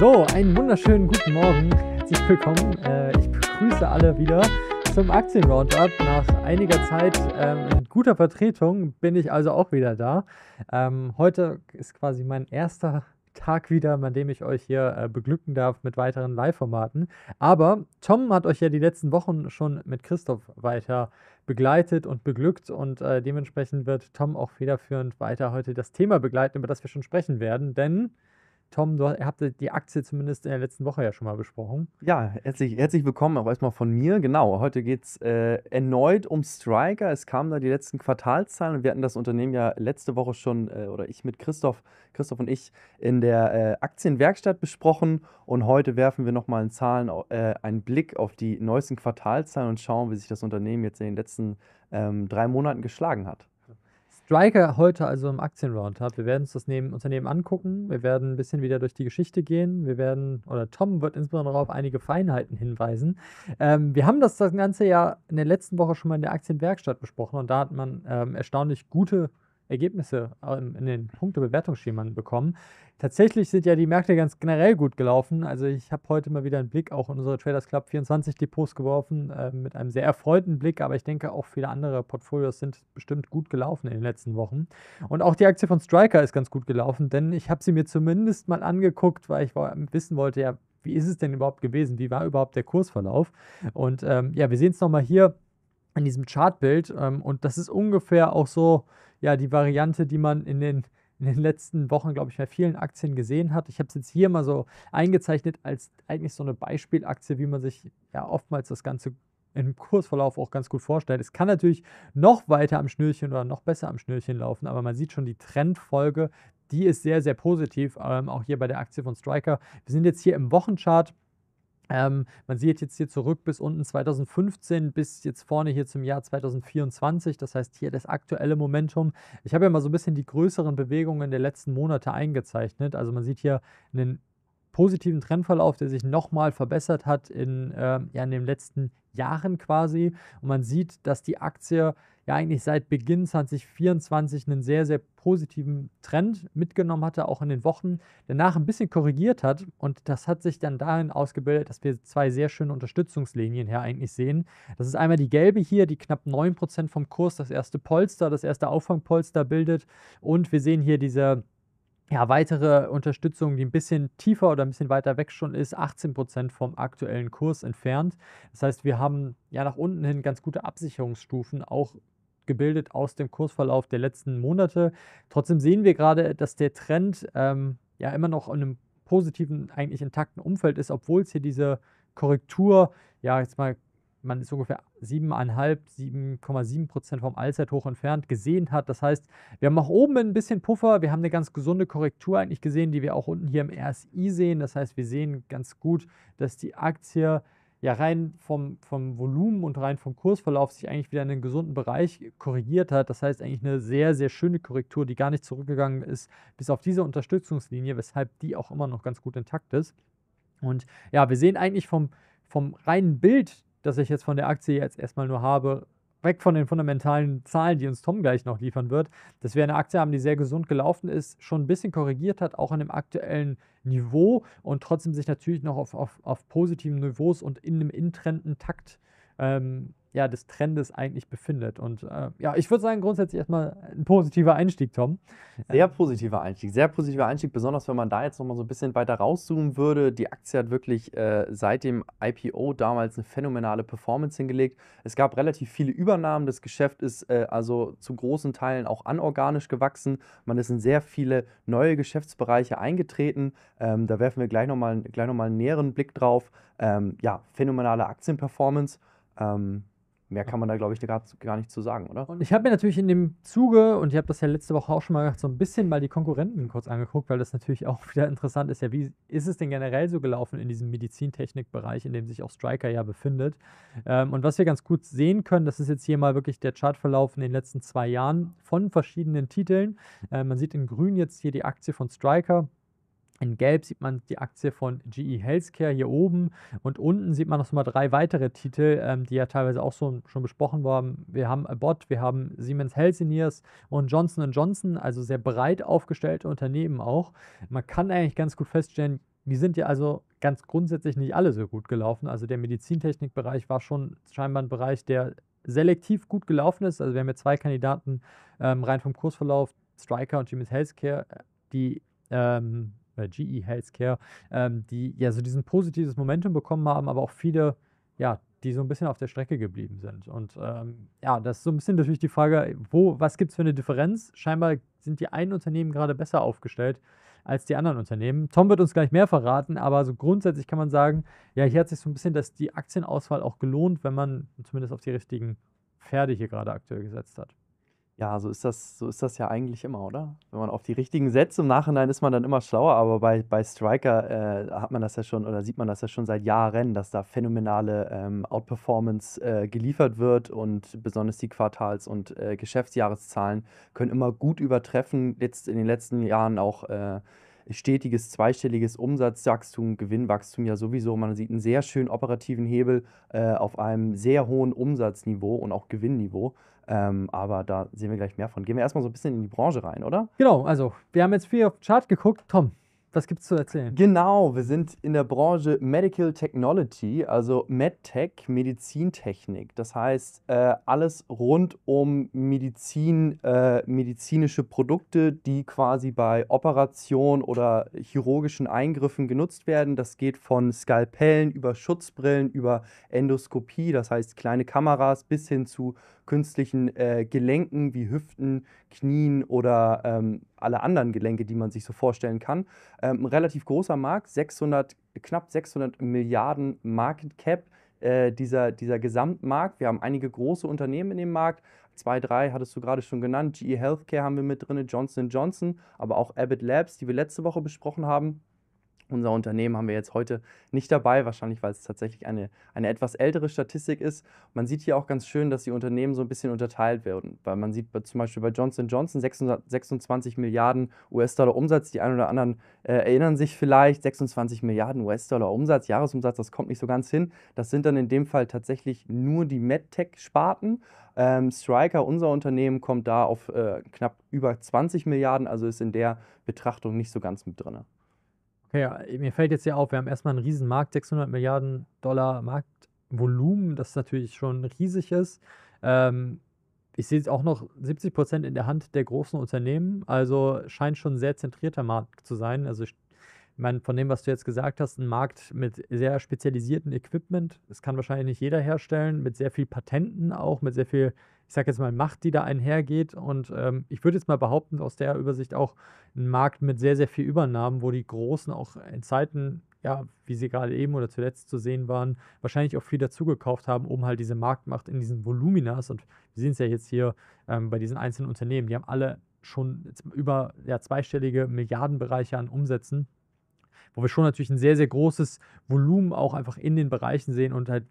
So, einen wunderschönen guten Morgen. Herzlich willkommen. Äh, ich begrüße alle wieder zum Aktien-Roundup. Nach einiger Zeit ähm, in guter Vertretung bin ich also auch wieder da. Ähm, heute ist quasi mein erster Tag wieder, an dem ich euch hier äh, beglücken darf mit weiteren Live-Formaten. Aber Tom hat euch ja die letzten Wochen schon mit Christoph weiter begleitet und beglückt und äh, dementsprechend wird Tom auch federführend weiter heute das Thema begleiten, über das wir schon sprechen werden, denn Tom, du, ihr habt die Aktie zumindest in der letzten Woche ja schon mal besprochen. Ja, herzlich, herzlich willkommen auch erstmal von mir. Genau, heute geht es äh, erneut um Striker. Es kamen da die letzten Quartalzahlen und wir hatten das Unternehmen ja letzte Woche schon, äh, oder ich mit Christoph, Christoph und ich, in der äh, Aktienwerkstatt besprochen. Und heute werfen wir nochmal in Zahlen äh, einen Blick auf die neuesten Quartalzahlen und schauen, wie sich das Unternehmen jetzt in den letzten ähm, drei Monaten geschlagen hat. Striker heute also im Aktienroundup. Wir werden uns das neben, Unternehmen angucken. Wir werden ein bisschen wieder durch die Geschichte gehen. Wir werden, oder Tom wird insbesondere auf einige Feinheiten hinweisen. Ähm, wir haben das, das Ganze ja in der letzten Woche schon mal in der Aktienwerkstatt besprochen und da hat man ähm, erstaunlich gute Ergebnisse in den Punktebewertungsschemen bekommen. Tatsächlich sind ja die Märkte ganz generell gut gelaufen. Also ich habe heute mal wieder einen Blick auch in unsere Traders Club 24 Depots geworfen, äh, mit einem sehr erfreuten Blick, aber ich denke auch viele andere Portfolios sind bestimmt gut gelaufen in den letzten Wochen. Und auch die Aktie von Striker ist ganz gut gelaufen, denn ich habe sie mir zumindest mal angeguckt, weil ich wissen wollte, ja, wie ist es denn überhaupt gewesen? Wie war überhaupt der Kursverlauf? Und ähm, ja, wir sehen es nochmal hier in diesem Chartbild ähm, und das ist ungefähr auch so ja, die Variante, die man in den, in den letzten Wochen, glaube ich, bei vielen Aktien gesehen hat. Ich habe es jetzt hier mal so eingezeichnet als eigentlich so eine Beispielaktie, wie man sich ja oftmals das Ganze im Kursverlauf auch ganz gut vorstellt. Es kann natürlich noch weiter am Schnürchen oder noch besser am Schnürchen laufen, aber man sieht schon die Trendfolge, die ist sehr, sehr positiv, ähm, auch hier bei der Aktie von Striker. Wir sind jetzt hier im Wochenchart ähm, man sieht jetzt hier zurück bis unten 2015 bis jetzt vorne hier zum Jahr 2024. Das heißt hier das aktuelle Momentum. Ich habe ja mal so ein bisschen die größeren Bewegungen der letzten Monate eingezeichnet. Also man sieht hier einen positiven Trendverlauf, der sich nochmal verbessert hat in, äh, ja, in den letzten Jahren quasi. Und man sieht, dass die Aktie ja eigentlich seit Beginn 2024 einen sehr, sehr positiven Trend mitgenommen hatte, auch in den Wochen, danach ein bisschen korrigiert hat. Und das hat sich dann darin ausgebildet, dass wir zwei sehr schöne Unterstützungslinien hier eigentlich sehen. Das ist einmal die gelbe hier, die knapp 9% vom Kurs das erste Polster, das erste Auffangpolster bildet. Und wir sehen hier diese ja, weitere Unterstützung, die ein bisschen tiefer oder ein bisschen weiter weg schon ist, 18% Prozent vom aktuellen Kurs entfernt. Das heißt, wir haben ja nach unten hin ganz gute Absicherungsstufen, auch gebildet aus dem Kursverlauf der letzten Monate. Trotzdem sehen wir gerade, dass der Trend ähm, ja immer noch in einem positiven, eigentlich intakten Umfeld ist, obwohl es hier diese Korrektur, ja, jetzt mal, man ist ungefähr 7,5, 7,7 Prozent vom Allzeithoch entfernt gesehen hat. Das heißt, wir haben auch oben ein bisschen Puffer. Wir haben eine ganz gesunde Korrektur eigentlich gesehen, die wir auch unten hier im RSI sehen. Das heißt, wir sehen ganz gut, dass die Aktie ja rein vom, vom Volumen und rein vom Kursverlauf sich eigentlich wieder in einen gesunden Bereich korrigiert hat. Das heißt eigentlich eine sehr, sehr schöne Korrektur, die gar nicht zurückgegangen ist bis auf diese Unterstützungslinie, weshalb die auch immer noch ganz gut intakt ist. Und ja, wir sehen eigentlich vom, vom reinen Bild das ich jetzt von der Aktie jetzt erstmal nur habe, weg von den fundamentalen Zahlen, die uns Tom gleich noch liefern wird, dass wir eine Aktie haben, die sehr gesund gelaufen ist, schon ein bisschen korrigiert hat, auch an dem aktuellen Niveau und trotzdem sich natürlich noch auf, auf, auf positiven Niveaus und in einem intrenden Takt ähm, ja, des Trendes eigentlich befindet. Und äh, ja, ich würde sagen, grundsätzlich erstmal ein positiver Einstieg, Tom. Sehr positiver Einstieg, sehr positiver Einstieg, besonders wenn man da jetzt nochmal so ein bisschen weiter rauszoomen würde. Die Aktie hat wirklich äh, seit dem IPO damals eine phänomenale Performance hingelegt. Es gab relativ viele Übernahmen. Das Geschäft ist äh, also zu großen Teilen auch anorganisch gewachsen. Man ist in sehr viele neue Geschäftsbereiche eingetreten. Ähm, da werfen wir gleich nochmal gleich noch einen näheren Blick drauf. Ähm, ja, phänomenale Aktienperformance. Ähm, Mehr kann man da, glaube ich, gar, gar nicht zu sagen, oder? Und ich habe mir natürlich in dem Zuge, und ich habe das ja letzte Woche auch schon mal gemacht, so ein bisschen mal die Konkurrenten kurz angeguckt, weil das natürlich auch wieder interessant ist. Ja, wie ist es denn generell so gelaufen in diesem Medizintechnikbereich, in dem sich auch Striker ja befindet? Ähm, und was wir ganz gut sehen können, das ist jetzt hier mal wirklich der Chartverlauf in den letzten zwei Jahren von verschiedenen Titeln. Äh, man sieht in grün jetzt hier die Aktie von Striker. In Gelb sieht man die Aktie von GE Healthcare hier oben und unten sieht man noch mal drei weitere Titel, ähm, die ja teilweise auch so, schon besprochen waren. Wir haben Abbott, wir haben Siemens Healthineers und Johnson Johnson, also sehr breit aufgestellte Unternehmen auch. Man kann eigentlich ganz gut feststellen, die sind ja also ganz grundsätzlich nicht alle so gut gelaufen. Also der Medizintechnikbereich war schon scheinbar ein Bereich, der selektiv gut gelaufen ist. Also wir haben ja zwei Kandidaten ähm, rein vom Kursverlauf, Striker und Siemens Healthcare, die ähm, bei äh, GE Healthcare, ähm, die ja so diesen positives Momentum bekommen haben, aber auch viele, ja, die so ein bisschen auf der Strecke geblieben sind. Und ähm, ja, das ist so ein bisschen natürlich die Frage, wo, was gibt es für eine Differenz? Scheinbar sind die einen Unternehmen gerade besser aufgestellt als die anderen Unternehmen. Tom wird uns gleich mehr verraten, aber so grundsätzlich kann man sagen, ja, hier hat sich so ein bisschen dass die Aktienauswahl auch gelohnt, wenn man zumindest auf die richtigen Pferde hier gerade aktuell gesetzt hat. Ja, so ist das, so ist das ja eigentlich immer, oder? Wenn man auf die richtigen setzt, im Nachhinein ist man dann immer schlauer, aber bei, bei Striker äh, hat man das ja schon oder sieht man das ja schon seit Jahren, dass da phänomenale ähm, Outperformance äh, geliefert wird und besonders die Quartals- und äh, Geschäftsjahreszahlen können immer gut übertreffen. Jetzt in den letzten Jahren auch äh, stetiges zweistelliges Umsatzwachstum, Gewinnwachstum ja sowieso. Man sieht einen sehr schönen operativen Hebel äh, auf einem sehr hohen Umsatzniveau und auch Gewinnniveau. Ähm, aber da sehen wir gleich mehr von. Gehen wir erstmal so ein bisschen in die Branche rein, oder? Genau, also wir haben jetzt viel auf den Chart geguckt. Tom, was gibt's zu erzählen? Genau, wir sind in der Branche Medical Technology, also MedTech, Medizintechnik. Das heißt, äh, alles rund um Medizin, äh, medizinische Produkte, die quasi bei Operationen oder chirurgischen Eingriffen genutzt werden. Das geht von Skalpellen über Schutzbrillen, über Endoskopie, das heißt kleine Kameras, bis hin zu künstlichen äh, Gelenken wie Hüften, Knien oder ähm, alle anderen Gelenke, die man sich so vorstellen kann. Ähm, ein relativ großer Markt, 600, knapp 600 Milliarden Market Cap. Äh, dieser, dieser Gesamtmarkt. Wir haben einige große Unternehmen in dem Markt. Zwei, drei hattest du gerade schon genannt. GE Healthcare haben wir mit drin, Johnson Johnson, aber auch Abbott Labs, die wir letzte Woche besprochen haben. Unser Unternehmen haben wir jetzt heute nicht dabei, wahrscheinlich weil es tatsächlich eine, eine etwas ältere Statistik ist. Man sieht hier auch ganz schön, dass die Unternehmen so ein bisschen unterteilt werden, weil man sieht zum Beispiel bei Johnson Johnson 26 Milliarden US-Dollar Umsatz, die einen oder anderen äh, erinnern sich vielleicht, 26 Milliarden US-Dollar Umsatz, Jahresumsatz, das kommt nicht so ganz hin. Das sind dann in dem Fall tatsächlich nur die MedTech-Sparten. Ähm, Striker, unser Unternehmen, kommt da auf äh, knapp über 20 Milliarden, also ist in der Betrachtung nicht so ganz mit drin. Okay, ja, mir fällt jetzt ja auf, wir haben erstmal einen riesen Markt, 600 Milliarden Dollar Marktvolumen, das natürlich schon riesig ist. Ähm, ich sehe es auch noch 70 Prozent in der Hand der großen Unternehmen, also scheint schon ein sehr zentrierter Markt zu sein. Also ich meine, von dem, was du jetzt gesagt hast, ein Markt mit sehr spezialisiertem Equipment, das kann wahrscheinlich nicht jeder herstellen, mit sehr viel Patenten auch, mit sehr viel ich sage jetzt mal, Macht, die da einhergeht. Und ähm, ich würde jetzt mal behaupten, aus der Übersicht auch ein Markt mit sehr, sehr viel Übernahmen, wo die Großen auch in Zeiten, ja, wie sie gerade eben oder zuletzt zu sehen waren, wahrscheinlich auch viel dazugekauft haben, um halt diese Marktmacht in diesen Voluminas, und wir sehen es ja jetzt hier ähm, bei diesen einzelnen Unternehmen, die haben alle schon über ja, zweistellige Milliardenbereiche an Umsätzen wo wir schon natürlich ein sehr, sehr großes Volumen auch einfach in den Bereichen sehen und halt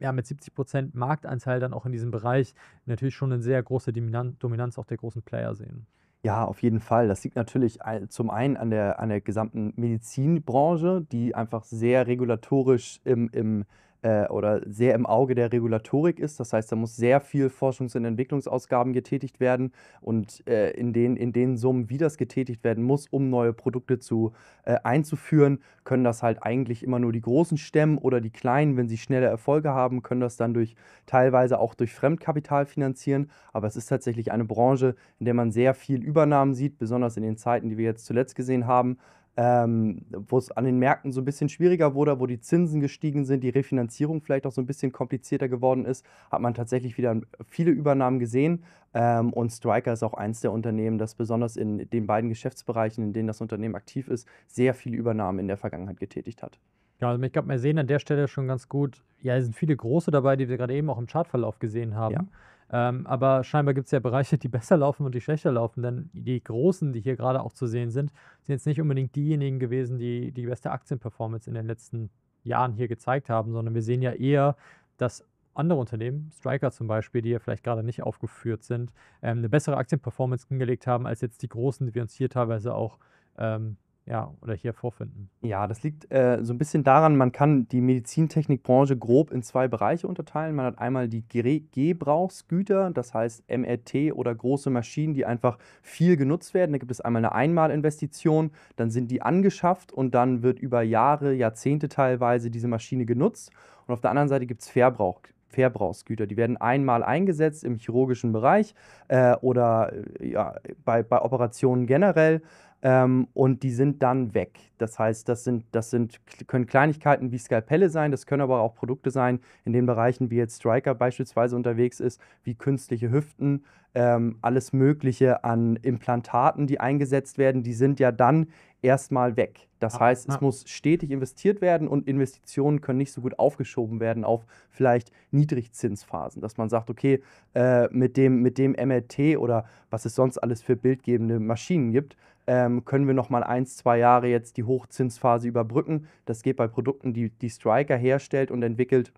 ja, mit 70 Prozent Marktanteil dann auch in diesem Bereich natürlich schon eine sehr große Dominanz auch der großen Player sehen. Ja, auf jeden Fall. Das liegt natürlich zum einen an der, an der gesamten Medizinbranche, die einfach sehr regulatorisch im, im äh, oder sehr im Auge der Regulatorik ist. Das heißt, da muss sehr viel Forschungs- und Entwicklungsausgaben getätigt werden und äh, in, den, in den Summen, wie das getätigt werden muss, um neue Produkte zu, äh, einzuführen, können das halt eigentlich immer nur die Großen stemmen oder die Kleinen, wenn sie schnelle Erfolge haben, können das dann durch teilweise auch durch Fremdkapital finanzieren. Aber es ist tatsächlich eine Branche, in der man sehr viel Übernahmen sieht, besonders in den Zeiten, die wir jetzt zuletzt gesehen haben ähm, wo es an den Märkten so ein bisschen schwieriger wurde, wo die Zinsen gestiegen sind, die Refinanzierung vielleicht auch so ein bisschen komplizierter geworden ist, hat man tatsächlich wieder viele Übernahmen gesehen. Ähm, und Striker ist auch eins der Unternehmen, das besonders in den beiden Geschäftsbereichen, in denen das Unternehmen aktiv ist, sehr viele Übernahmen in der Vergangenheit getätigt hat. Ja, also ich glaube, wir sehen an der Stelle schon ganz gut, ja, es sind viele große dabei, die wir gerade eben auch im Chartverlauf gesehen haben. Ja. Ähm, aber scheinbar gibt es ja Bereiche, die besser laufen und die schlechter laufen, denn die Großen, die hier gerade auch zu sehen sind, sind jetzt nicht unbedingt diejenigen gewesen, die die beste Aktienperformance in den letzten Jahren hier gezeigt haben, sondern wir sehen ja eher, dass andere Unternehmen, Striker zum Beispiel, die ja vielleicht gerade nicht aufgeführt sind, ähm, eine bessere Aktienperformance hingelegt haben als jetzt die großen, die wir uns hier teilweise auch ähm, ja, oder hier vorfinden? Ja, das liegt äh, so ein bisschen daran, man kann die Medizintechnikbranche grob in zwei Bereiche unterteilen. Man hat einmal die Gebrauchsgüter, das heißt MRT oder große Maschinen, die einfach viel genutzt werden. Da gibt es einmal eine Einmalinvestition, dann sind die angeschafft und dann wird über Jahre, Jahrzehnte teilweise diese Maschine genutzt. Und auf der anderen Seite gibt es Verbrauch, Verbrauchsgüter. Die werden einmal eingesetzt im chirurgischen Bereich äh, oder äh, ja, bei, bei Operationen generell ähm, und die sind dann weg. Das heißt, das, sind, das sind, können Kleinigkeiten wie Skalpelle sein, das können aber auch Produkte sein in den Bereichen, wie jetzt Striker beispielsweise unterwegs ist, wie künstliche Hüften, ähm, alles Mögliche an Implantaten, die eingesetzt werden, die sind ja dann erstmal weg. Das ah, heißt, ah. es muss stetig investiert werden und Investitionen können nicht so gut aufgeschoben werden auf vielleicht Niedrigzinsphasen, dass man sagt, okay, äh, mit, dem, mit dem MRT oder was es sonst alles für bildgebende Maschinen gibt, ähm, können wir nochmal ein, zwei Jahre jetzt die Hochzinsphase überbrücken. Das geht bei Produkten, die, die Striker herstellt und entwickelt,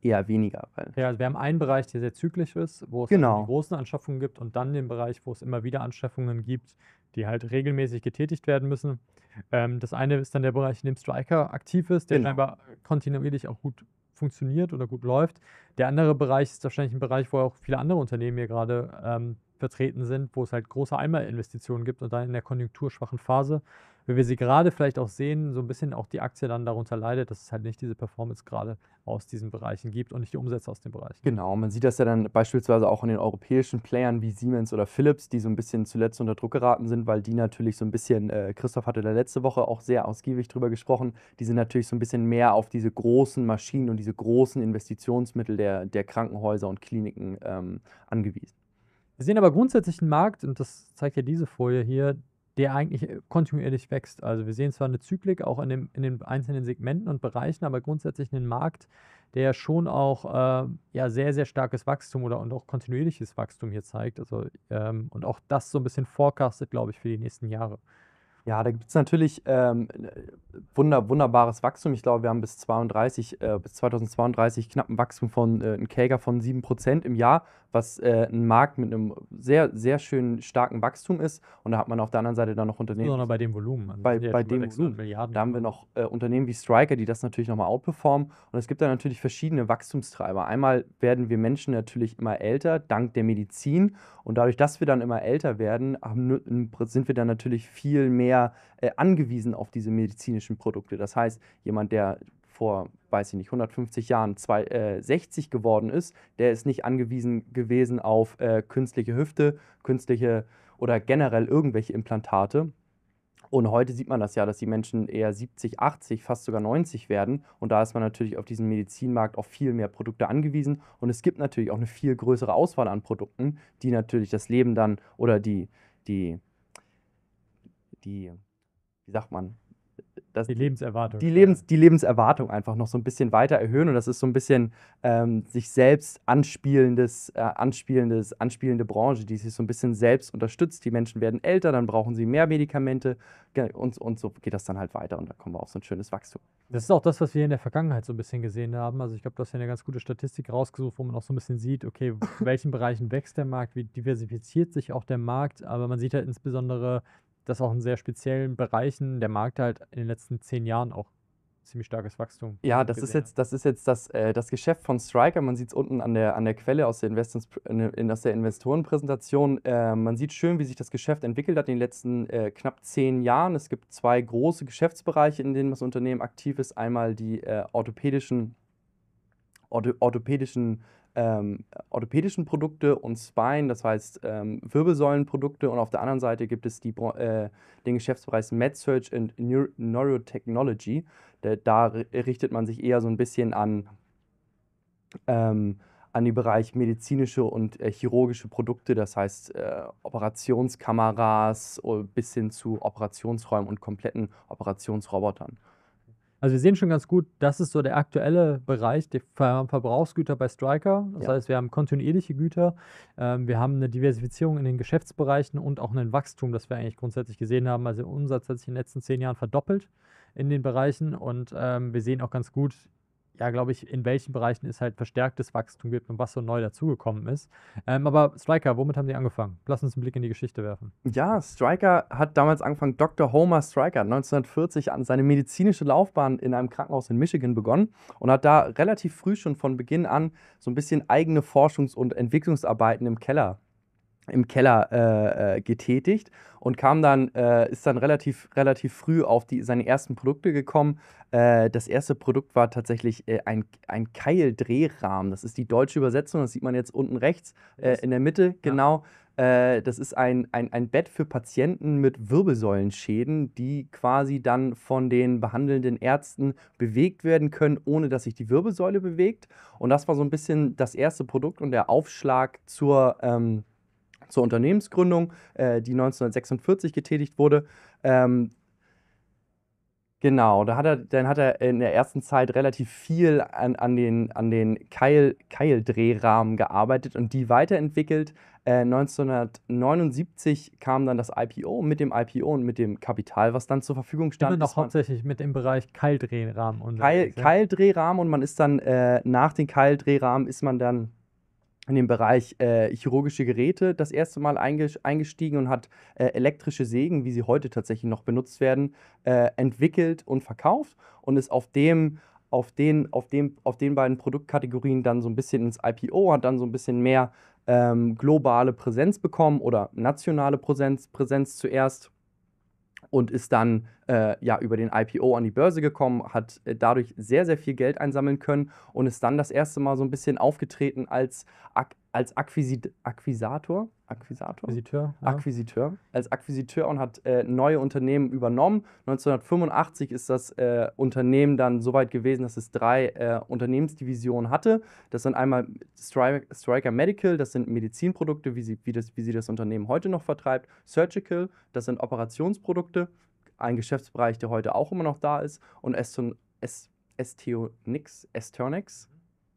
eher weniger. ja, also wir haben einen Bereich, der sehr zyklisch ist, wo es genau. die großen Anschaffungen gibt und dann den Bereich, wo es immer wieder Anschaffungen gibt, die halt regelmäßig getätigt werden müssen. Ähm, das eine ist dann der Bereich, in dem Striker aktiv ist, der genau. scheinbar kontinuierlich auch gut funktioniert oder gut läuft. Der andere Bereich ist wahrscheinlich ein Bereich, wo auch viele andere Unternehmen hier gerade ähm, vertreten sind, wo es halt große Einmalinvestitionen gibt und dann in der konjunkturschwachen Phase, wenn wir sie gerade vielleicht auch sehen, so ein bisschen auch die Aktie dann darunter leidet, dass es halt nicht diese Performance gerade aus diesen Bereichen gibt und nicht die Umsätze aus den Bereichen. Genau, man sieht das ja dann beispielsweise auch in den europäischen Playern wie Siemens oder Philips, die so ein bisschen zuletzt unter Druck geraten sind, weil die natürlich so ein bisschen, äh, Christoph hatte da letzte Woche auch sehr ausgiebig drüber gesprochen, die sind natürlich so ein bisschen mehr auf diese großen Maschinen und diese großen Investitionsmittel der der, der Krankenhäuser und Kliniken ähm, angewiesen. Wir sehen aber grundsätzlich einen Markt, und das zeigt ja diese Folie hier, der eigentlich äh, kontinuierlich wächst. Also wir sehen zwar eine Zyklik auch in, dem, in den einzelnen Segmenten und Bereichen, aber grundsätzlich einen Markt, der schon auch äh, ja, sehr, sehr starkes Wachstum oder und auch kontinuierliches Wachstum hier zeigt. Also, ähm, und auch das so ein bisschen forecastet, glaube ich, für die nächsten Jahre. Ja, da gibt es natürlich ähm, wunder, wunderbares Wachstum. Ich glaube, wir haben bis, 32, äh, bis 2032 knapp ein Wachstum von äh, einem Käger von 7% im Jahr, was äh, ein Markt mit einem sehr, sehr schönen starken Wachstum ist. Und da hat man auf der anderen Seite dann noch Unternehmen. Sondern bei dem Volumen. Man also bei, bei dem Volumen. Milliarden. Da haben wir noch äh, Unternehmen wie Striker, die das natürlich nochmal outperformen. Und es gibt dann natürlich verschiedene Wachstumstreiber. Einmal werden wir Menschen natürlich immer älter, dank der Medizin. Und dadurch, dass wir dann immer älter werden, haben, sind wir dann natürlich viel mehr äh, angewiesen auf diese medizinischen Produkte. Das heißt, jemand, der vor, weiß ich nicht, 150 Jahren zwei, äh, 60 geworden ist, der ist nicht angewiesen gewesen auf äh, künstliche Hüfte, künstliche oder generell irgendwelche Implantate. Und heute sieht man das ja, dass die Menschen eher 70, 80, fast sogar 90 werden. Und da ist man natürlich auf diesem Medizinmarkt auf viel mehr Produkte angewiesen. Und es gibt natürlich auch eine viel größere Auswahl an Produkten, die natürlich das Leben dann oder die, die, die, wie sagt man, die Lebenserwartung. Die, Lebens, die Lebenserwartung einfach noch so ein bisschen weiter erhöhen und das ist so ein bisschen ähm, sich selbst anspielendes, äh, anspielendes, anspielende Branche, die sich so ein bisschen selbst unterstützt. Die Menschen werden älter, dann brauchen sie mehr Medikamente und, und so geht das dann halt weiter und da kommen wir auf so ein schönes Wachstum. Das ist auch das, was wir in der Vergangenheit so ein bisschen gesehen haben. Also ich glaube, du hast ja eine ganz gute Statistik rausgesucht, wo man auch so ein bisschen sieht, okay, in welchen Bereichen wächst der Markt, wie diversifiziert sich auch der Markt, aber man sieht halt insbesondere das auch in sehr speziellen Bereichen der Markt halt in den letzten zehn Jahren auch ziemlich starkes Wachstum. Ja, das ist jetzt, das, ist jetzt das, äh, das Geschäft von Striker. Man sieht es unten an der, an der Quelle aus der, Investors, in, aus der Investorenpräsentation. Äh, man sieht schön, wie sich das Geschäft entwickelt hat in den letzten äh, knapp zehn Jahren. Es gibt zwei große Geschäftsbereiche, in denen das Unternehmen aktiv ist. Einmal die äh, orthopädischen, orthopädischen ähm, orthopädischen Produkte und Spine, das heißt ähm, Wirbelsäulenprodukte. Und auf der anderen Seite gibt es die, äh, den Geschäftsbereich MedSearch and Neuro Neurotechnology. Da, da, richtet man sich eher so ein bisschen an, ähm, an den Bereich medizinische und äh, chirurgische Produkte, das heißt äh, Operationskameras oh, bis hin zu Operationsräumen und kompletten Operationsrobotern. Also wir sehen schon ganz gut, das ist so der aktuelle Bereich der Verbrauchsgüter bei Striker. Das ja. heißt, wir haben kontinuierliche Güter, ähm, wir haben eine Diversifizierung in den Geschäftsbereichen und auch ein Wachstum, das wir eigentlich grundsätzlich gesehen haben. Also der Umsatz hat sich in den letzten zehn Jahren verdoppelt in den Bereichen und ähm, wir sehen auch ganz gut, ja, glaube ich, in welchen Bereichen es halt verstärktes Wachstum gibt und was so neu dazugekommen ist. Ähm, aber Striker, womit haben die angefangen? Lass uns einen Blick in die Geschichte werfen. Ja, Striker hat damals angefangen, Dr. Homer Striker 1940 an seine medizinische Laufbahn in einem Krankenhaus in Michigan begonnen und hat da relativ früh schon von Beginn an so ein bisschen eigene Forschungs- und Entwicklungsarbeiten im Keller im Keller äh, äh, getätigt und kam dann, äh, ist dann relativ, relativ früh auf die, seine ersten Produkte gekommen. Äh, das erste Produkt war tatsächlich äh, ein, ein Keildrehrahmen. Das ist die deutsche Übersetzung, das sieht man jetzt unten rechts äh, in der Mitte, genau. Ja. das ist ein, ein, ein Bett für Patienten mit Wirbelsäulenschäden, die quasi dann von den behandelnden Ärzten bewegt werden können, ohne dass sich die Wirbelsäule bewegt. Und das war so ein bisschen das erste Produkt und der Aufschlag zur. Ähm, zur Unternehmensgründung, äh, die 1946 getätigt wurde. Ähm, genau, da hat er, dann hat er in der ersten Zeit relativ viel an, an den, an den Keil, Keildrehrahmen gearbeitet und die weiterentwickelt. Äh, 1979 kam dann das IPO mit dem IPO und mit dem Kapital, was dann zur Verfügung stand. Immer noch hauptsächlich mit dem Bereich Keildrehrahmen. Keil, Keildrehrahmen und man ist dann äh, nach den Keildrehrahmen ist man dann in dem Bereich äh, chirurgische Geräte das erste Mal eingestiegen und hat äh, elektrische Sägen, wie sie heute tatsächlich noch benutzt werden, äh, entwickelt und verkauft und ist auf dem auf den, auf, dem, auf den beiden Produktkategorien dann so ein bisschen ins IPO, hat dann so ein bisschen mehr ähm, globale Präsenz bekommen oder nationale Präsenz, Präsenz zuerst und ist dann äh, ja über den IPO an die Börse gekommen, hat äh, dadurch sehr, sehr viel Geld einsammeln können und ist dann das erste Mal so ein bisschen aufgetreten als ak als Akquisit Akquisator, Akquisator? Akquisiteur, ja. Akquisiteur, als Akquisiteur und hat äh, neue Unternehmen übernommen. 1985 ist das äh, Unternehmen dann so weit gewesen, dass es drei äh, Unternehmensdivisionen hatte. Das sind einmal Stry Striker Medical, das sind Medizinprodukte, wie sie, wie, das, wie sie das Unternehmen heute noch vertreibt. Surgical, das sind Operationsprodukte, ein Geschäftsbereich, der heute auch immer noch da ist. Und Estonix, es, Estionix,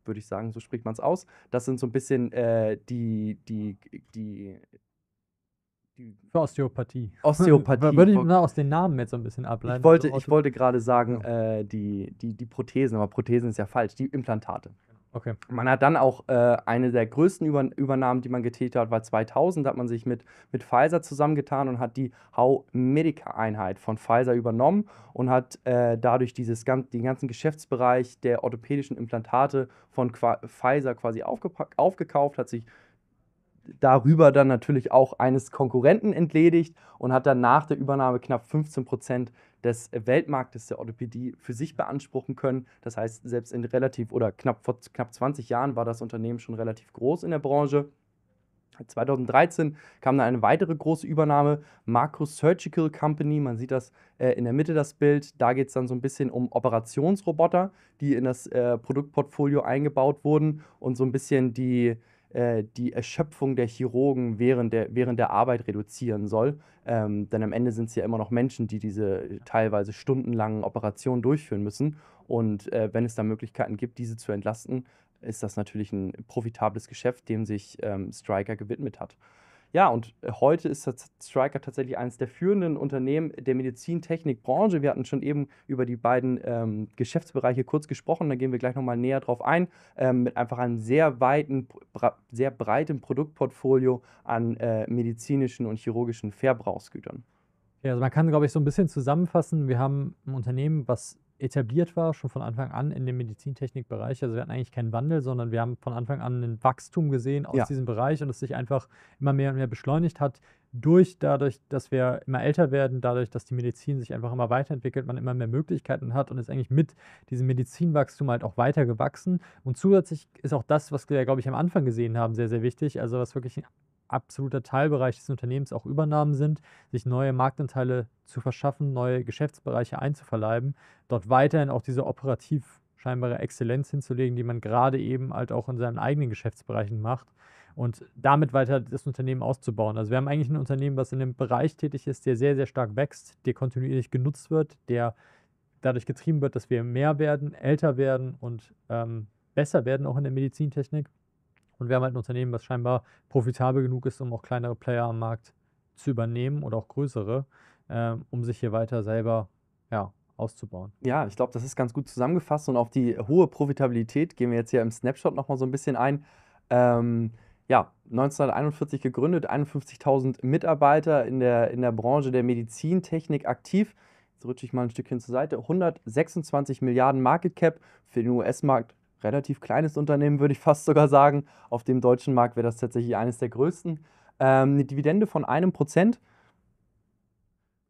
würde ich sagen, so spricht man es aus. Das sind so ein bisschen äh, die, die, die, die Osteopathie. Osteopathie. Würde ich mal aus den Namen jetzt so ein bisschen ableiten. Ich wollte, also wollte gerade sagen, äh, die, die, die Prothesen, aber Prothesen ist ja falsch, die Implantate. Okay. Man hat dann auch äh, eine der größten Über Übernahmen, die man getätigt hat, war 2000, hat man sich mit, mit Pfizer zusammengetan und hat die How-Medica-Einheit von Pfizer übernommen und hat äh, dadurch dieses, ganz, den ganzen Geschäftsbereich der orthopädischen Implantate von Qua Pfizer quasi aufgekauft, hat sich darüber dann natürlich auch eines Konkurrenten entledigt und hat dann nach der Übernahme knapp 15 Prozent des Weltmarktes der Orthopädie für sich beanspruchen können. Das heißt, selbst in relativ oder knapp vor knapp 20 Jahren war das Unternehmen schon relativ groß in der Branche. 2013 kam dann eine weitere große Übernahme, Marcus Surgical Company. Man sieht das äh, in der Mitte, das Bild. Da geht es dann so ein bisschen um Operationsroboter, die in das äh, Produktportfolio eingebaut wurden und so ein bisschen die, äh, die Erschöpfung der Chirurgen während der, während der Arbeit reduzieren soll. Ähm, denn am Ende sind es ja immer noch Menschen, die diese äh, teilweise stundenlangen Operationen durchführen müssen. Und äh, wenn es da Möglichkeiten gibt, diese zu entlasten, ist das natürlich ein profitables Geschäft, dem sich ähm, Striker gewidmet hat. Ja, und äh, heute ist Striker tatsächlich eines der führenden Unternehmen der Medizintechnikbranche. Wir hatten schon eben über die beiden ähm, Geschäftsbereiche kurz gesprochen, da gehen wir gleich nochmal näher drauf ein, ähm, mit einfach einem sehr weiten, sehr breiten Produktportfolio an äh, medizinischen und chirurgischen Verbrauchsgütern. Ja, also man kann, glaube ich, so ein bisschen zusammenfassen. Wir haben ein Unternehmen, was etabliert war, schon von Anfang an in dem Medizintechnikbereich. Also wir hatten eigentlich keinen Wandel, sondern wir haben von Anfang an ein Wachstum gesehen aus ja. diesem Bereich und es sich einfach immer mehr und mehr beschleunigt hat durch dadurch, dass wir immer älter werden, dadurch, dass die Medizin sich einfach immer weiterentwickelt, man immer mehr Möglichkeiten hat und ist eigentlich mit diesem Medizinwachstum halt auch weiter gewachsen. Und zusätzlich ist auch das, was wir, glaube ich, am Anfang gesehen haben, sehr, sehr wichtig. Also was wirklich ein absoluter Teilbereich des Unternehmens auch Übernahmen sind, sich neue Marktanteile zu verschaffen, neue Geschäftsbereiche einzuverleiben, dort weiterhin auch diese operativ scheinbare Exzellenz hinzulegen, die man gerade eben halt auch in seinen eigenen Geschäftsbereichen macht und damit weiter das Unternehmen auszubauen. Also wir haben eigentlich ein Unternehmen, was in einem Bereich tätig ist, der sehr, sehr stark wächst, der kontinuierlich genutzt wird, der dadurch getrieben wird, dass wir mehr werden, älter werden und ähm, besser werden auch in der Medizintechnik und wir haben halt ein Unternehmen, was scheinbar profitabel genug ist, um auch kleinere Player am Markt zu übernehmen oder auch größere, ähm, um sich hier weiter selber ja, auszubauen. Ja, ich glaube, das ist ganz gut zusammengefasst und auf die hohe Profitabilität gehen wir jetzt hier im Snapshot nochmal so ein bisschen ein. Ähm, ja, 1941 gegründet, 51.000 Mitarbeiter in der, in der Branche der Medizintechnik aktiv. Jetzt rutsche ich mal ein Stückchen zur Seite. 126 Milliarden Market Cap für den US-Markt relativ kleines Unternehmen, würde ich fast sogar sagen. Auf dem deutschen Markt wäre das tatsächlich eines der größten. Ähm, eine Dividende von einem Prozent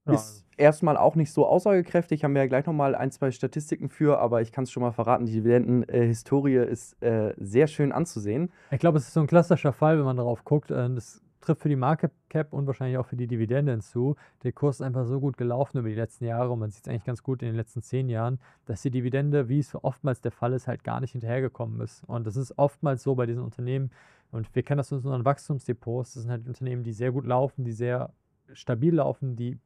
ja. ist erstmal auch nicht so aussagekräftig. Haben wir ja gleich nochmal ein, zwei Statistiken für, aber ich kann es schon mal verraten. Die Dividendenhistorie ist äh, sehr schön anzusehen. Ich glaube, es ist so ein klassischer Fall, wenn man darauf guckt. Äh, das trifft für die Market Cap und wahrscheinlich auch für die Dividenden zu. Der Kurs ist einfach so gut gelaufen über die letzten Jahre und man sieht es eigentlich ganz gut in den letzten zehn Jahren, dass die Dividende, wie es oftmals der Fall ist, halt gar nicht hinterhergekommen ist. Und das ist oftmals so bei diesen Unternehmen. Und wir kennen das aus unseren Wachstumsdepots. Das sind halt Unternehmen, die sehr gut laufen, die sehr stabil laufen, die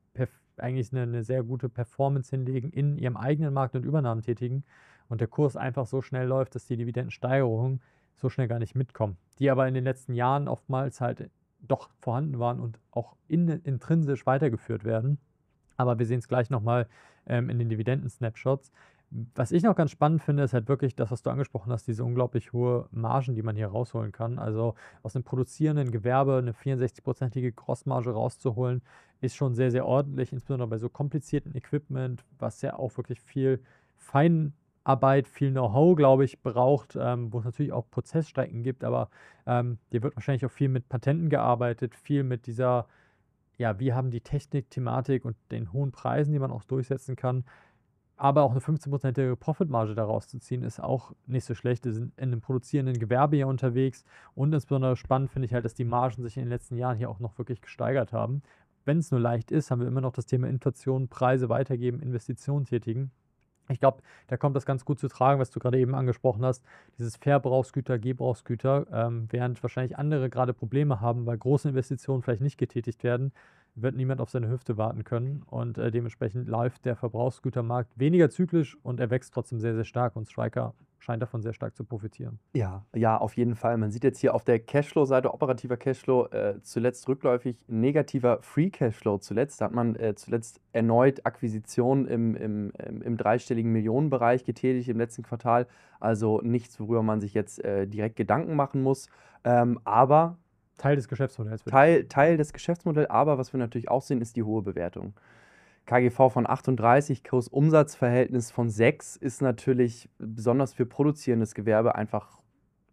eigentlich eine, eine sehr gute Performance hinlegen in ihrem eigenen Markt und Übernahmen tätigen. Und der Kurs einfach so schnell läuft, dass die Dividendensteigerung so schnell gar nicht mitkommen, die aber in den letzten Jahren oftmals halt doch vorhanden waren und auch in, intrinsisch weitergeführt werden. Aber wir sehen es gleich nochmal ähm, in den Dividenden-Snapshots. Was ich noch ganz spannend finde, ist halt wirklich das, was du angesprochen hast, diese unglaublich hohe Margen, die man hier rausholen kann. Also aus einem produzierenden Gewerbe eine 64-prozentige Grossmarge rauszuholen, ist schon sehr, sehr ordentlich, insbesondere bei so komplizierten Equipment, was ja auch wirklich viel fein Arbeit, viel Know-how, glaube ich, braucht, ähm, wo es natürlich auch Prozessstrecken gibt, aber ähm, hier wird wahrscheinlich auch viel mit Patenten gearbeitet, viel mit dieser, ja, wir haben die Technik, Thematik und den hohen Preisen, die man auch durchsetzen kann. Aber auch eine 15 Profitmarge daraus zu ziehen, ist auch nicht so schlecht. Wir sind in einem produzierenden Gewerbe hier unterwegs und insbesondere spannend finde ich halt, dass die Margen sich in den letzten Jahren hier auch noch wirklich gesteigert haben. Wenn es nur leicht ist, haben wir immer noch das Thema Inflation, Preise weitergeben, Investitionen tätigen. Ich glaube, da kommt das ganz gut zu tragen, was du gerade eben angesprochen hast. Dieses Verbrauchsgüter, Gebrauchsgüter, ähm, während wahrscheinlich andere gerade Probleme haben, weil große Investitionen vielleicht nicht getätigt werden, wird niemand auf seine Hüfte warten können. Und äh, dementsprechend läuft der Verbrauchsgütermarkt weniger zyklisch und er wächst trotzdem sehr, sehr stark. Und Striker scheint davon sehr stark zu profitieren. Ja, ja, auf jeden Fall. Man sieht jetzt hier auf der Cashflow-Seite operativer Cashflow äh, zuletzt rückläufig, negativer Free Cashflow zuletzt. Da hat man äh, zuletzt erneut Akquisitionen im, im, im, dreistelligen Millionenbereich getätigt im letzten Quartal. Also nichts, worüber man sich jetzt äh, direkt Gedanken machen muss. Ähm, aber Teil des Geschäftsmodells. Teil, Teil des Geschäftsmodells, aber was wir natürlich auch sehen, ist die hohe Bewertung. KGV von 38, Kursumsatzverhältnis von 6 ist natürlich besonders für produzierendes Gewerbe einfach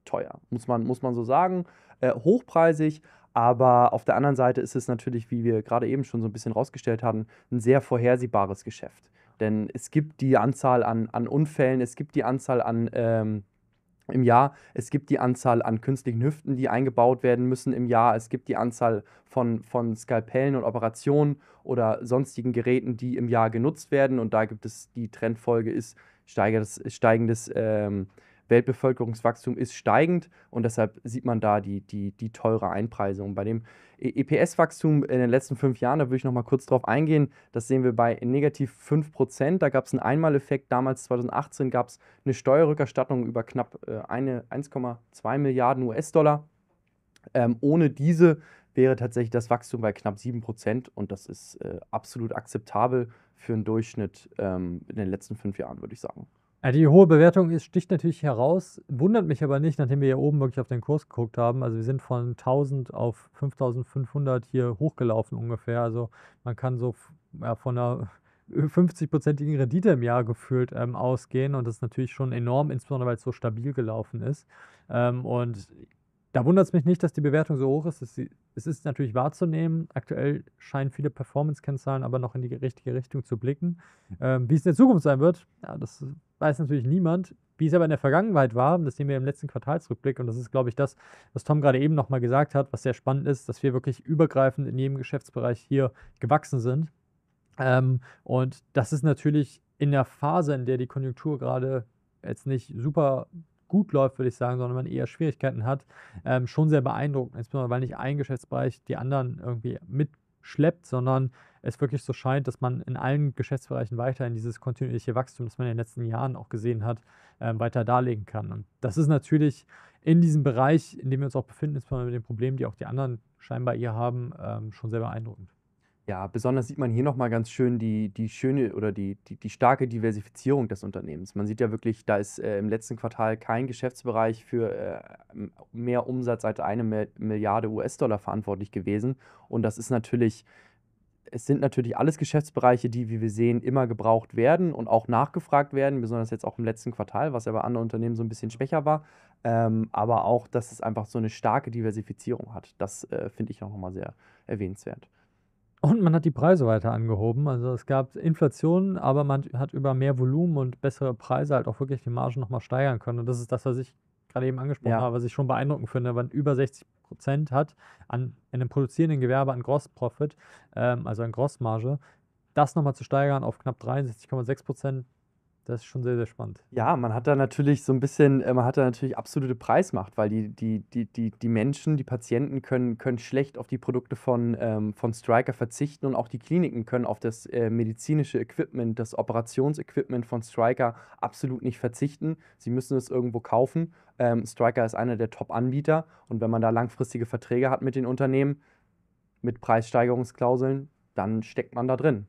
teuer, muss man, muss man so sagen. Äh, hochpreisig, aber auf der anderen Seite ist es natürlich, wie wir gerade eben schon so ein bisschen rausgestellt haben, ein sehr vorhersehbares Geschäft. Denn es gibt die Anzahl an, an Unfällen, es gibt die Anzahl an ähm, im Jahr. Es gibt die Anzahl an künstlichen Hüften, die eingebaut werden müssen im Jahr. Es gibt die Anzahl von, von Skalpellen und Operationen oder sonstigen Geräten, die im Jahr genutzt werden. Und da gibt es die Trendfolge ist steigendes, steigendes ähm, Weltbevölkerungswachstum ist steigend und deshalb sieht man da die, die, die teure Einpreisung. Bei dem EPS-Wachstum in den letzten fünf Jahren, da würde ich nochmal kurz drauf eingehen. Das sehen wir bei negativ 5%. Da gab es einen Einmaleffekt. Damals 2018 gab es eine Steuerrückerstattung über knapp äh, eine 1,2 Milliarden US-Dollar. Ähm, ohne diese wäre tatsächlich das Wachstum bei knapp 7% und das ist äh, absolut akzeptabel für einen Durchschnitt ähm, in den letzten fünf Jahren, würde ich sagen. Ja, die hohe Bewertung ist, sticht natürlich heraus, wundert mich aber nicht, nachdem wir hier oben wirklich auf den Kurs geguckt haben. Also wir sind von 1000 auf 5500 hier hochgelaufen ungefähr. Also man kann so ja, von einer 50-prozentigen Rendite im Jahr gefühlt ähm, ausgehen und das ist natürlich schon enorm, insbesondere weil es so stabil gelaufen ist. Ähm, und da wundert es mich nicht, dass die Bewertung so hoch ist. Es ist natürlich wahrzunehmen. Aktuell scheinen viele Performance-Kennzahlen aber noch in die richtige Richtung zu blicken. Ähm, wie es in der Zukunft sein wird, ja, das weiß natürlich niemand. Wie es aber in der Vergangenheit war, das sehen wir im letzten Quartalsrückblick, und das ist, glaube ich, das, was Tom gerade eben nochmal gesagt hat, was sehr spannend ist, dass wir wirklich übergreifend in jedem Geschäftsbereich hier gewachsen sind. Ähm, und das ist natürlich in der Phase, in der die Konjunktur gerade jetzt nicht super gut läuft, würde ich sagen, sondern man eher Schwierigkeiten hat, ähm, schon sehr beeindruckend. Insbesondere, weil nicht ein Geschäftsbereich die anderen irgendwie mitschleppt, sondern es wirklich so scheint, dass man in allen Geschäftsbereichen weiterhin dieses kontinuierliche Wachstum, das man in den letzten Jahren auch gesehen hat, äh, weiter darlegen kann. Und das ist natürlich in diesem Bereich, in dem wir uns auch befinden, insbesondere mit den Problemen, die auch die anderen scheinbar ihr haben, ähm, schon sehr beeindruckend. Ja, besonders sieht man hier nochmal ganz schön die, die schöne oder die, die, die starke Diversifizierung des Unternehmens. Man sieht ja wirklich, da ist äh, im letzten Quartal kein Geschäftsbereich für äh, mehr Umsatz als eine Milliarde US-Dollar verantwortlich gewesen. Und das ist natürlich, es sind natürlich alles Geschäftsbereiche, die, wie wir sehen, immer gebraucht werden und auch nachgefragt werden, besonders jetzt auch im letzten Quartal, was ja bei anderen Unternehmen so ein bisschen schwächer war. Ähm, aber auch, dass es einfach so eine starke Diversifizierung hat. Das äh, finde ich auch nochmal sehr erwähnenswert. Und man hat die Preise weiter angehoben. Also es gab Inflation, aber man hat über mehr Volumen und bessere Preise halt auch wirklich die Margen nochmal steigern können. Und das ist das, was ich gerade eben angesprochen ja. habe, was ich schon beeindruckend finde, wenn man über 60 Prozent hat an einem produzierenden Gewerbe an Grossprofit, ähm, also an Grossmarge, das nochmal zu steigern auf knapp 63,6 Prozent, das ist schon sehr, sehr spannend. Ja, man hat da natürlich so ein bisschen, äh, man hat da natürlich absolute Preismacht, weil die, die, die, die, die Menschen, die Patienten können, können schlecht auf die Produkte von, ähm, von Striker verzichten und auch die Kliniken können auf das äh, medizinische Equipment, das Operationsequipment von Striker absolut nicht verzichten. Sie müssen es irgendwo kaufen. Ähm, Striker ist einer der Top-Anbieter und wenn man da langfristige Verträge hat mit den Unternehmen, mit Preissteigerungsklauseln, dann steckt man da drin.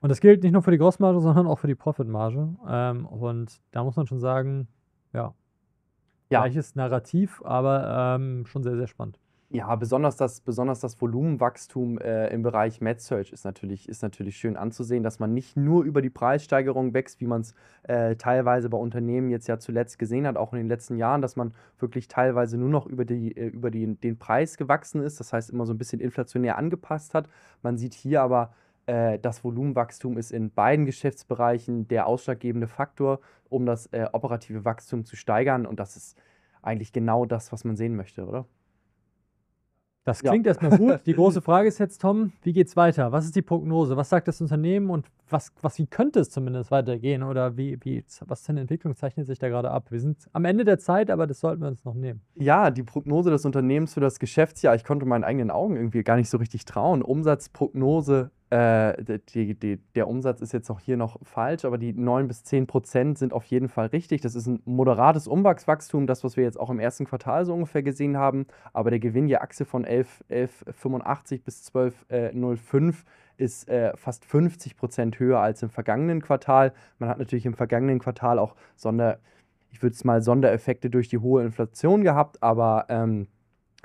Und das gilt nicht nur für die Grossmarge, sondern auch für die Profitmarge. Ähm, und da muss man schon sagen, ja, ja. gleiches Narrativ, aber ähm, schon sehr, sehr spannend. Ja, besonders das, besonders das Volumenwachstum äh, im Bereich MedSearch ist natürlich, ist natürlich schön anzusehen, dass man nicht nur über die Preissteigerung wächst, wie man es äh, teilweise bei Unternehmen jetzt ja zuletzt gesehen hat, auch in den letzten Jahren, dass man wirklich teilweise nur noch über, die, äh, über die, den Preis gewachsen ist, das heißt immer so ein bisschen inflationär angepasst hat. Man sieht hier aber äh, das Volumenwachstum ist in beiden Geschäftsbereichen der ausschlaggebende Faktor, um das äh, operative Wachstum zu steigern. Und das ist eigentlich genau das, was man sehen möchte, oder? Das klingt ja. erstmal gut. Die große Frage ist jetzt, Tom, wie geht es weiter? Was ist die Prognose? Was sagt das Unternehmen und was, was, wie könnte es zumindest weitergehen? Oder wie, wie, was für eine Entwicklung zeichnet sich da gerade ab? Wir sind am Ende der Zeit, aber das sollten wir uns noch nehmen. Ja, die Prognose des Unternehmens für das Geschäftsjahr, ich konnte meinen eigenen Augen irgendwie gar nicht so richtig trauen. Umsatzprognose äh, die, die, der Umsatz ist jetzt auch hier noch falsch, aber die 9 bis 10 Prozent sind auf jeden Fall richtig. Das ist ein moderates Umwachswachstum, das, was wir jetzt auch im ersten Quartal so ungefähr gesehen haben. Aber der Gewinn je Achse von 11,85 11, bis 12,05 äh, ist äh, fast 50 Prozent höher als im vergangenen Quartal. Man hat natürlich im vergangenen Quartal auch Sonder, ich würde es mal Sondereffekte durch die hohe Inflation gehabt, aber ähm,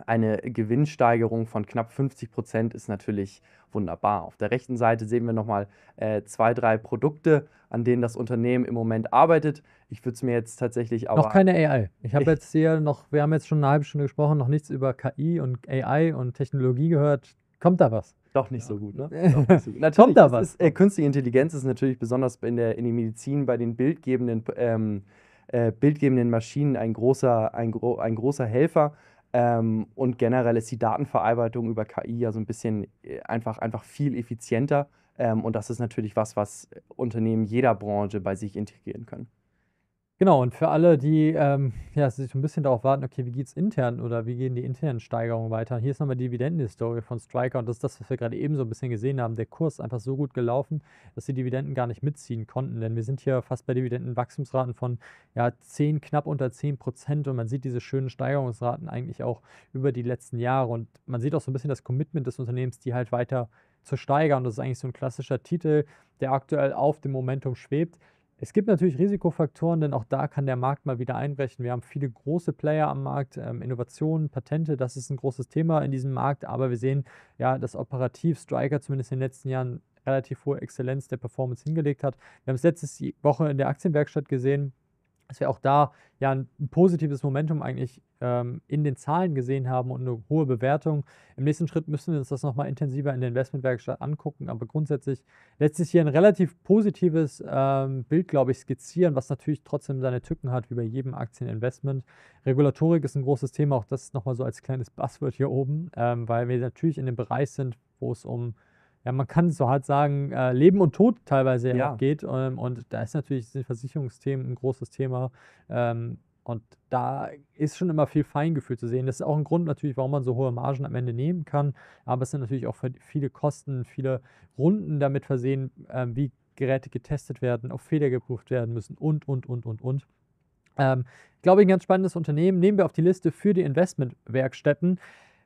eine Gewinnsteigerung von knapp 50 Prozent ist natürlich wunderbar. Auf der rechten Seite sehen wir nochmal äh, zwei, drei Produkte, an denen das Unternehmen im Moment arbeitet. Ich würde es mir jetzt tatsächlich aber... Noch keine AI. Ich habe jetzt hier noch, wir haben jetzt schon eine halbe Stunde gesprochen, noch nichts über KI und AI und Technologie gehört. Kommt da was? Doch nicht ja. so gut, ne? Doch nicht So gut. Kommt da was? Ist, äh, Künstliche Intelligenz ist natürlich besonders in der, in der Medizin bei den bildgebenden, ähm, äh, bildgebenden Maschinen ein großer, ein, gro ein großer Helfer ähm, und generell ist die Datenverarbeitung über KI ja so ein bisschen äh, einfach, einfach viel effizienter. Ähm, und das ist natürlich was, was Unternehmen jeder Branche bei sich integrieren können. Genau, und für alle, die ähm, ja, sich ein bisschen darauf warten, okay, wie geht es intern oder wie gehen die internen Steigerungen weiter? Hier ist nochmal die Dividendenhistorie von Striker und das ist das, was wir gerade eben so ein bisschen gesehen haben. Der Kurs ist einfach so gut gelaufen, dass die Dividenden gar nicht mitziehen konnten, denn wir sind hier fast bei Dividendenwachstumsraten von ja, 10, knapp unter 10 Prozent und man sieht diese schönen Steigerungsraten eigentlich auch über die letzten Jahre und man sieht auch so ein bisschen das Commitment des Unternehmens, die halt weiter zu steigern. Das ist eigentlich so ein klassischer Titel, der aktuell auf dem Momentum schwebt. Es gibt natürlich Risikofaktoren, denn auch da kann der Markt mal wieder einbrechen. Wir haben viele große Player am Markt, ähm, Innovationen, Patente, das ist ein großes Thema in diesem Markt, aber wir sehen ja, dass operativ Striker zumindest in den letzten Jahren relativ hohe Exzellenz der Performance hingelegt hat. Wir haben es letzte Woche in der Aktienwerkstatt gesehen, dass wir auch da ja ein positives Momentum eigentlich ähm, in den Zahlen gesehen haben und eine hohe Bewertung. Im nächsten Schritt müssen wir uns das nochmal intensiver in der Investmentwerkstatt angucken, aber grundsätzlich lässt sich hier ein relativ positives ähm, Bild, glaube ich, skizzieren, was natürlich trotzdem seine Tücken hat, wie bei jedem Aktieninvestment. Regulatorik ist ein großes Thema, auch das nochmal so als kleines Buzzword hier oben, ähm, weil wir natürlich in dem Bereich sind, wo es um ja, man kann so hart sagen, äh, Leben und Tod teilweise ja, ja. auch geht. Ähm, und da ist natürlich sind Versicherungsthemen ein großes Thema. Ähm, und da ist schon immer viel Feingefühl zu sehen. Das ist auch ein Grund natürlich, warum man so hohe Margen am Ende nehmen kann. Aber es sind natürlich auch viele Kosten, viele Runden damit versehen, ähm, wie Geräte getestet werden, auf Fehler geprüft werden müssen und, und, und, und, und. Ähm, ich glaube, ein ganz spannendes Unternehmen nehmen wir auf die Liste für die Investmentwerkstätten.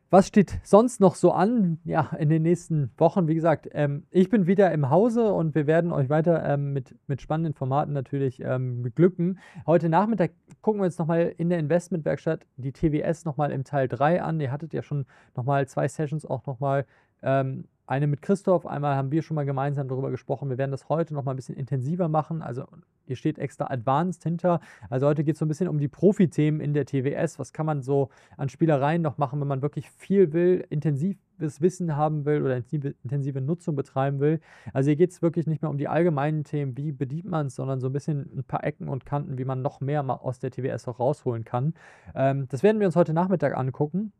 Was steht sonst noch so an? Ja, in den nächsten Wochen, wie gesagt, ähm, ich bin wieder im Hause und wir werden euch weiter ähm, mit, mit spannenden Formaten natürlich ähm, beglücken. Heute Nachmittag gucken wir uns nochmal in der Investmentwerkstatt die TWS nochmal im Teil 3 an. Ihr hattet ja schon nochmal zwei Sessions auch nochmal ähm, eine mit Christoph, einmal haben wir schon mal gemeinsam darüber gesprochen. Wir werden das heute noch mal ein bisschen intensiver machen. Also hier steht extra Advanced hinter. Also heute geht es so ein bisschen um die Profi-Themen in der TWS. Was kann man so an Spielereien noch machen, wenn man wirklich viel will, intensives Wissen haben will oder intensive Nutzung betreiben will. Also hier geht es wirklich nicht mehr um die allgemeinen Themen, wie bedient man es, sondern so ein bisschen ein paar Ecken und Kanten, wie man noch mehr mal aus der TWS auch rausholen kann. Ähm, das werden wir uns heute Nachmittag angucken.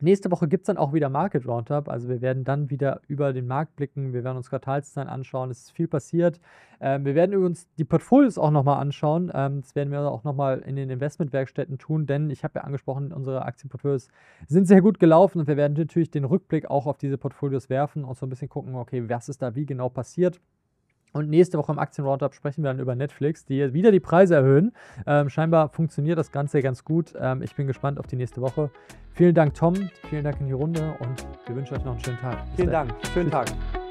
Nächste Woche gibt es dann auch wieder Market Roundup. Also wir werden dann wieder über den Markt blicken. Wir werden uns Quartalszahlen anschauen. Es ist viel passiert. Ähm, wir werden übrigens die Portfolios auch nochmal anschauen. Ähm, das werden wir auch nochmal in den Investmentwerkstätten tun, denn ich habe ja angesprochen, unsere Aktienportfolios sind sehr gut gelaufen und wir werden natürlich den Rückblick auch auf diese Portfolios werfen und so ein bisschen gucken, okay, was ist da wie genau passiert. Und nächste Woche im Aktien-Roundup sprechen wir dann über Netflix, die wieder die Preise erhöhen. Ähm, scheinbar funktioniert das Ganze ganz gut. Ähm, ich bin gespannt auf die nächste Woche. Vielen Dank, Tom. Vielen Dank in die Runde und wir wünschen euch noch einen schönen Tag. Bis vielen dann. Dank. Schönen Tschüss. Tag.